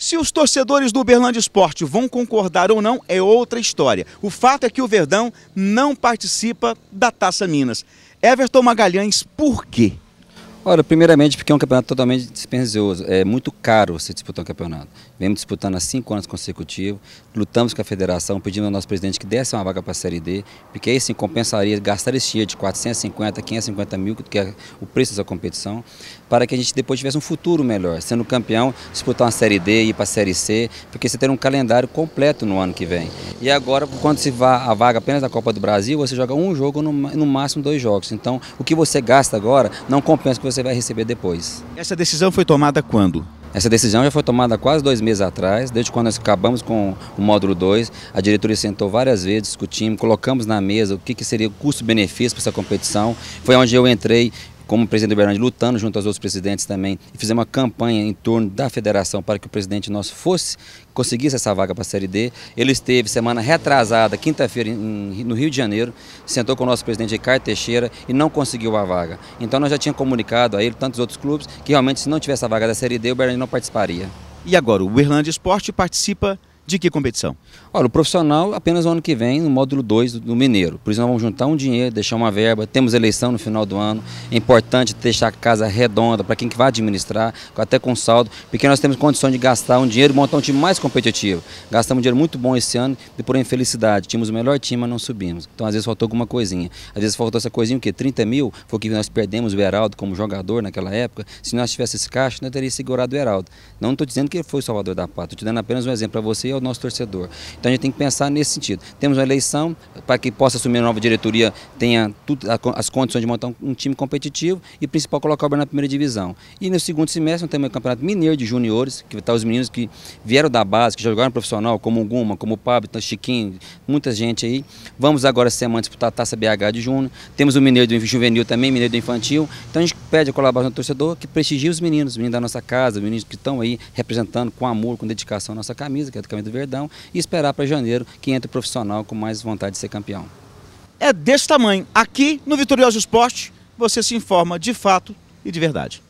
Se os torcedores do Uberlândia Esporte vão concordar ou não é outra história. O fato é que o Verdão não participa da Taça Minas. Everton Magalhães, por quê? Olha, primeiramente porque é um campeonato totalmente dispensioso. É muito caro você disputar um campeonato. Vemos disputando há cinco anos consecutivos, lutamos com a federação, pedindo ao nosso presidente que desse uma vaga para a Série D, porque aí sim compensaria gastar esse dinheiro de 450, 550 mil, que é o preço da competição, para que a gente depois tivesse um futuro melhor. Sendo campeão, disputar uma Série D, ir para a Série C, porque você ter um calendário completo no ano que vem. E agora, quando se vá a vaga apenas da Copa do Brasil, você joga um jogo, no, no máximo dois jogos. Então, o que você gasta agora não compensa que você você vai receber depois. Essa decisão foi tomada quando? Essa decisão já foi tomada há quase dois meses atrás, desde quando nós acabamos com o módulo 2. A diretoria sentou várias vezes, discutimos, colocamos na mesa o que, que seria o custo-benefício para essa competição. Foi onde eu entrei como presidente do Uberlândia, lutando junto aos outros presidentes também, e fizemos uma campanha em torno da federação para que o presidente nosso fosse, conseguisse essa vaga para a Série D. Ele esteve semana retrasada, quinta-feira, no Rio de Janeiro, sentou com o nosso presidente Ricardo Teixeira e não conseguiu a vaga. Então nós já tínhamos comunicado a ele, tantos outros clubes, que realmente se não tivesse a vaga da Série D, o Uberlândia não participaria. E agora o Uberlândia Esporte participa de que competição? Olha, o profissional apenas no ano que vem, no módulo 2 do Mineiro. Por isso nós vamos juntar um dinheiro, deixar uma verba, temos eleição no final do ano. É importante deixar a casa redonda para quem que vai administrar, até com saldo, porque nós temos condições de gastar um dinheiro e montar um time mais competitivo. Gastamos um dinheiro muito bom esse ano e por infelicidade. Tínhamos o melhor time, mas não subimos. Então às vezes faltou alguma coisinha. Às vezes faltou essa coisinha, o quê? 30 mil? Foi o que nós perdemos o Heraldo como jogador naquela época. Se nós tivéssemos esse caixa, nós teríamos segurado o Heraldo. Não estou dizendo que ele foi o salvador da pata. Estou te dando apenas um exemplo para você ao nosso torcedor. Então a gente tem que pensar nesse sentido. Temos uma eleição para que possa assumir a nova diretoria, tenha tudo, as condições de montar um time competitivo e principal colocar o Bernardo na primeira divisão. E no segundo semestre nós temos o Campeonato Mineiro de Juniores, que está os meninos que vieram da base, que jogaram profissional, como o Guma, como o Pablo, tá, Chiquinho, muita gente aí. Vamos agora semana disputar a Taça BH de Junho. Temos o Mineiro do Juvenil também, Mineiro do Infantil. Então a gente pede a colaboração do torcedor que prestigie os meninos, os meninos da nossa casa, os meninos que estão aí representando com amor, com dedicação a nossa camisa, que é a camisa do Verdão e esperar para janeiro que entre o profissional com mais vontade de ser campeão. É desse tamanho. Aqui no Vitorioso Esporte, você se informa de fato e de verdade.